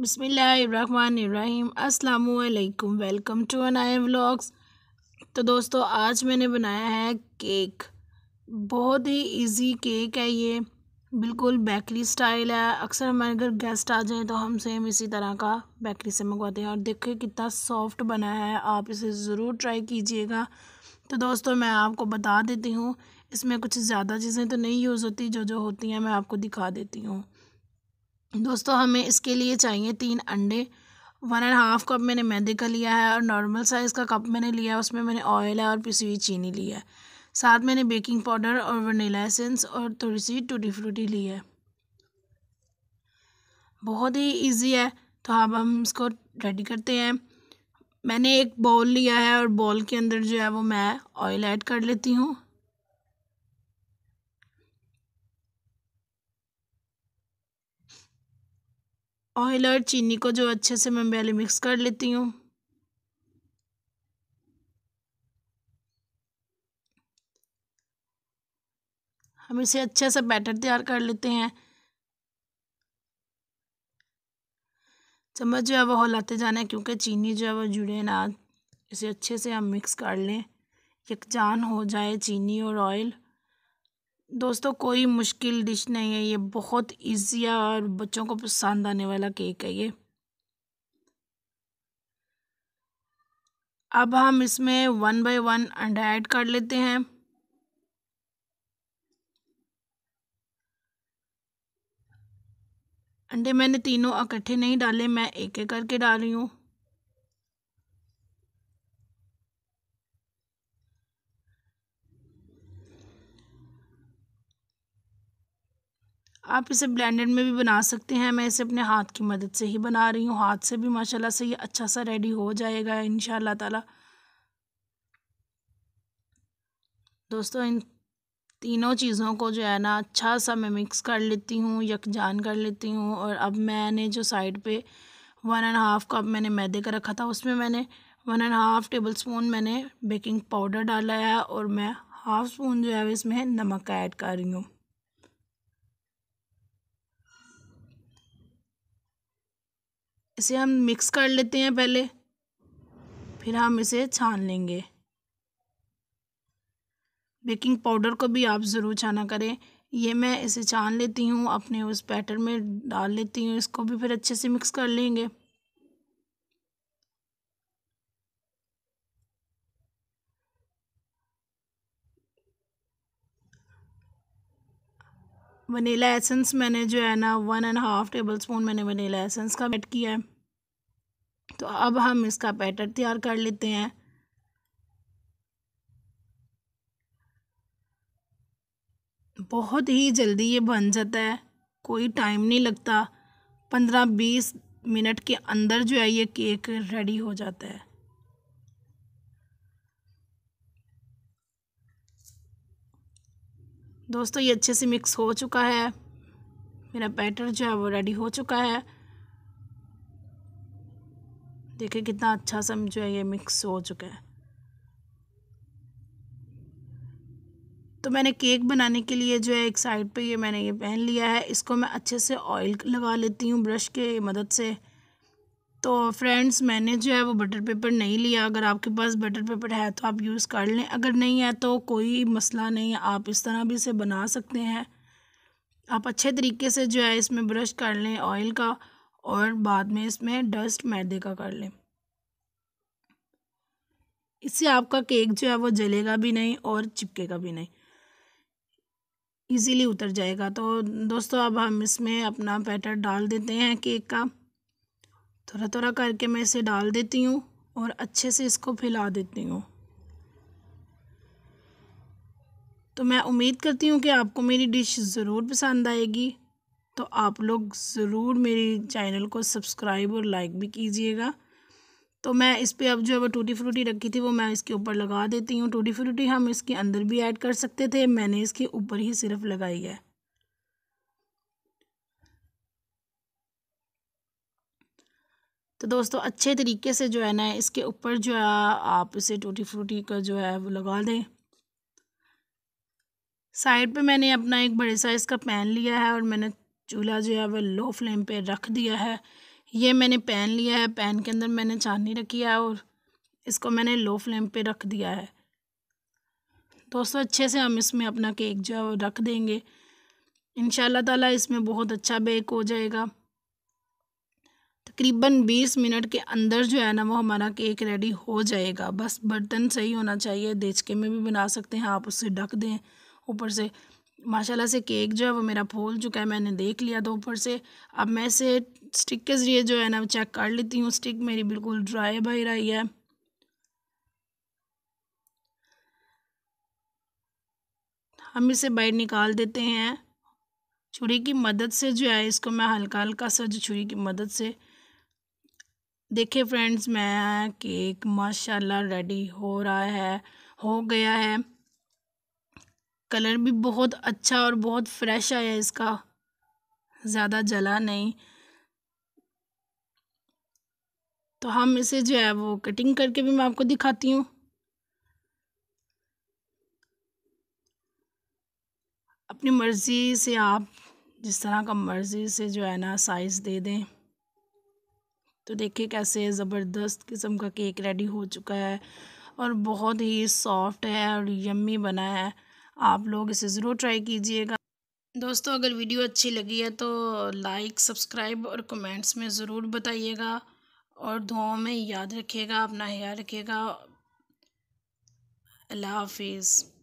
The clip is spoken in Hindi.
बसमिलीम अल्लाम welcome to N I vlogs तो दोस्तों आज मैंने बनाया है केक बहुत ही इजी केक है ये बिल्कुल बेकरी स्टाइल है अक्सर हमारे घर गेस्ट आ जाए तो हम सेम इसी तरह का बेकरी से मंगवाते हैं और देखिए कितना सॉफ्ट बना है आप इसे ज़रूर ट्राई कीजिएगा तो दोस्तों मैं आपको बता देती हूँ इसमें कुछ ज़्यादा चीज़ें तो नहीं यूज़ होती जो जो होती हैं मैं आपको दिखा देती हूँ दोस्तों हमें इसके लिए चाहिए तीन अंडे वन एंड हाफ़ कप मैंने मैदे का लिया है और नॉर्मल साइज़ का कप मैंने लिया है उसमें मैंने ऑयल है और पिसी हुई चीनी ली है साथ मैंने बेकिंग पाउडर और वनीला एसेंस और थोड़ी सी टूटी फ्रूटी ली है बहुत ही इजी है तो अब हम इसको रेडी करते हैं मैंने एक बॉल लिया है और बॉल के अंदर जो है वो मैं ऑयल ऐड कर लेती हूँ ऑयल और चीनी को जो अच्छे से मैं पहले मिक्स कर लेती हूँ हम इसे अच्छे से बैटर तैयार कर लेते हैं चम्मच जो है वो हलाते जाना है क्योंकि चीनी जो है वो जुड़े ना इसे अच्छे से हम मिक्स कर लें यकजान हो जाए चीनी और ऑयल दोस्तों कोई मुश्किल डिश नहीं है ये बहुत इजी और बच्चों को पसंद आने वाला केक है ये अब हम इसमें वन बाय वन अंडा ऐड कर लेते हैं अंडे मैंने तीनों इकट्ठे नहीं डाले मैं एक एक करके डाल रही हूँ आप इसे ब्लेंडर में भी बना सकते हैं मैं इसे अपने हाथ की मदद से ही बना रही हूँ हाथ से भी माशाल्लाह से ये अच्छा सा रेडी हो जाएगा इन ताला दोस्तों इन तीनों चीज़ों को जो है ना अच्छा सा मैं मिक्स कर लेती हूँ यकजान कर लेती हूँ और अब मैंने जो साइड पे वन एंड हाफ़ कप मैंने मैदे का रखा था उसमें मैंने one and half tablespoon मैंने बेकिंग पाउडर डाला है और मैं हाफ़ स्पून जो है इसमें नमक ऐड कर रही हूँ इसे हम मिक्स कर लेते हैं पहले फिर हम इसे छान लेंगे बेकिंग पाउडर को भी आप ज़रूर छाना करें ये मैं इसे छान लेती हूँ अपने उस बैटर में डाल लेती हूँ इसको भी फिर अच्छे से मिक्स कर लेंगे वनीला एसेंस मैंने जो है ना one and half tablespoon मैंने वनीला एसेंस का ऐड किया है तो अब हम इसका बैटर तैयार कर लेते हैं बहुत ही जल्दी ये बन जाता है कोई टाइम नहीं लगता पंद्रह बीस मिनट के अंदर जो है ये केक रेडी हो जाता है दोस्तों ये अच्छे से मिक्स हो चुका है मेरा बैटर जो है वो रेडी हो चुका है देखिए कितना अच्छा सा जो है ये मिक्स हो चुका है तो मैंने केक बनाने के लिए जो है एक साइड पे ये मैंने ये पहन लिया है इसको मैं अच्छे से ऑयल लगा लेती हूँ ब्रश के मदद से तो फ्रेंड्स मैंने जो है वो बटर पेपर नहीं लिया अगर आपके पास बटर पेपर है तो आप यूज़ कर लें अगर नहीं है तो कोई मसला नहीं है आप इस तरह भी इसे बना सकते हैं आप अच्छे तरीके से जो है इसमें ब्रश कर लें ऑयल का और बाद में इसमें डस्ट मैदे का कर लें इससे आपका केक जो है वो जलेगा भी नहीं और चिपकेगा भी नहीं इजीली उतर जाएगा तो दोस्तों अब हम इसमें अपना बैटर डाल देते हैं केक का थोड़ा थोड़ा करके मैं इसे डाल देती हूँ और अच्छे से इसको फैला देती हूँ तो मैं उम्मीद करती हूँ कि आपको मेरी डिश ज़रूर पसंद आएगी तो आप लोग ज़रूर मेरी चैनल को सब्सक्राइब और लाइक भी कीजिएगा तो मैं इस पर अब जो है वो टूटी फ्रूटी रखी थी वो मैं इसके ऊपर लगा देती हूँ टूटी फ्रूटी हम इसके अंदर भी ऐड कर सकते थे मैंने इसके ऊपर ही सिर्फ लगाई है तो दोस्तों अच्छे तरीके से जो है ना इसके ऊपर जो है आप इसे टूटी फ्रूटी का जो है वो लगा दें साइड पे मैंने अपना एक बड़े साइज़ का पैन लिया है और मैंने चूल्हा जो है वह लो फ्लेम पे रख दिया है ये मैंने पैन लिया है पैन के अंदर मैंने चाँदनी रखी है और इसको मैंने लो फ्लेम पे रख दिया है दोस्तों अच्छे से हम इसमें अपना केक जो है वो रख देंगे इन ताला इसमें बहुत अच्छा बेक हो जाएगा तकरीबन बीस मिनट के अंदर जो है ना वो हमारा केक रेडी हो जाएगा बस बर्तन सही होना चाहिए देचके में भी बना सकते हैं आप उससे ढक दें ऊपर से माशाल्लाह से केक जो है वो मेरा फूल चुका है मैंने देख लिया तो ऊपर से अब मैं इसे स्टिक के ज़रिए जो है ना चेक कर लेती हूँ स्टिक मेरी बिल्कुल ड्राई बह रही है हम इसे बाहर निकाल देते हैं छुरी की मदद से जो है इसको मैं हल्का हल्का सा जो छुरी की मदद से देखिए फ्रेंड्स मैं केक माशाल्लाह रेडी हो रहा है हो गया है कलर भी बहुत अच्छा और बहुत फ्रेश आया इसका ज़्यादा जला नहीं तो हम इसे जो है वो कटिंग करके भी मैं आपको दिखाती हूँ अपनी मर्ज़ी से आप जिस तरह का मर्ज़ी से जो है ना साइज़ दे दें तो देखिए कैसे ज़बरदस्त किस्म का केक रेडी हो चुका है और बहुत ही सॉफ्ट है और यम्मी बना है आप लोग इसे ज़रूर ट्राई कीजिएगा दोस्तों अगर वीडियो अच्छी लगी है तो लाइक सब्सक्राइब और कमेंट्स में ज़रूर बताइएगा और दुआओं में याद रखिएगा अपना ख्याल रखिएगा अल्लाह हाफिज़